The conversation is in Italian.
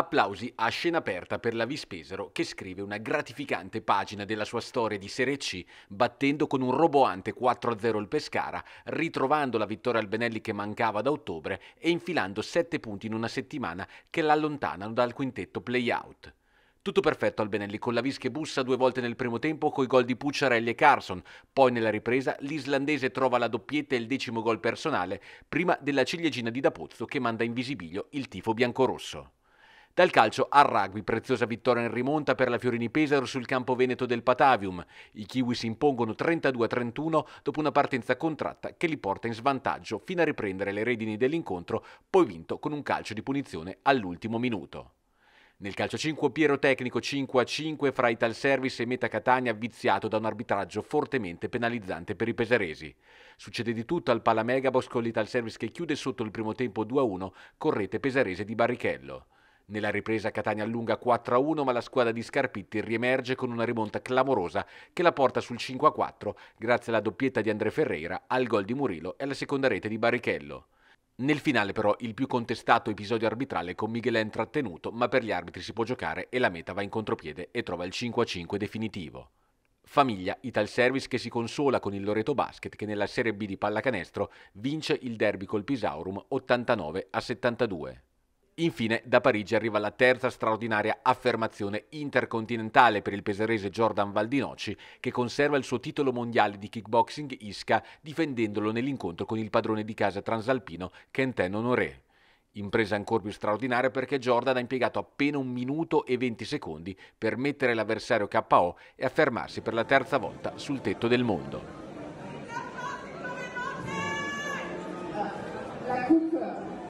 applausi a scena aperta per la Vispesero che scrive una gratificante pagina della sua storia di Serie C battendo con un roboante 4-0 il Pescara, ritrovando la vittoria al Benelli che mancava da ottobre e infilando 7 punti in una settimana che l'allontanano dal quintetto play-out. Tutto perfetto al Benelli con la Vis che bussa due volte nel primo tempo coi gol di Pucciarelli e Carson. Poi nella ripresa l'islandese trova la doppietta e il decimo gol personale prima della ciliegina di Dapozzo che manda in visibilio il tifo biancorosso. Dal calcio al rugby, preziosa vittoria in rimonta per la Fiorini Pesaro sul campo veneto del Patavium. I Kiwi si impongono 32-31 dopo una partenza contratta che li porta in svantaggio fino a riprendere le redini dell'incontro, poi vinto con un calcio di punizione all'ultimo minuto. Nel calcio 5 Piero Tecnico 5 5 fra Ital Service e Meta Catania viziato da un arbitraggio fortemente penalizzante per i pesaresi. Succede di tutto al Palamegabos con l'Ital Service che chiude sotto il primo tempo 2 1 con rete pesarese di Barrichello. Nella ripresa Catania allunga 4-1 ma la squadra di Scarpitti riemerge con una rimonta clamorosa che la porta sul 5-4 grazie alla doppietta di André Ferreira, al gol di Murillo e alla seconda rete di Barrichello. Nel finale però il più contestato episodio arbitrale con Miguelen trattenuto, ma per gli arbitri si può giocare e la meta va in contropiede e trova il 5-5 definitivo. Famiglia, Ital Service che si consola con il Loreto Basket che nella Serie B di pallacanestro vince il derby col Pisaurum 89 a 72. Infine, da Parigi arriva la terza straordinaria affermazione intercontinentale per il peserese Jordan Valdinocci, che conserva il suo titolo mondiale di kickboxing Isca, difendendolo nell'incontro con il padrone di casa transalpino Quentin Honoré. Impresa ancora più straordinaria perché Jordan ha impiegato appena un minuto e 20 secondi per mettere l'avversario KO e affermarsi per la terza volta sul tetto del mondo.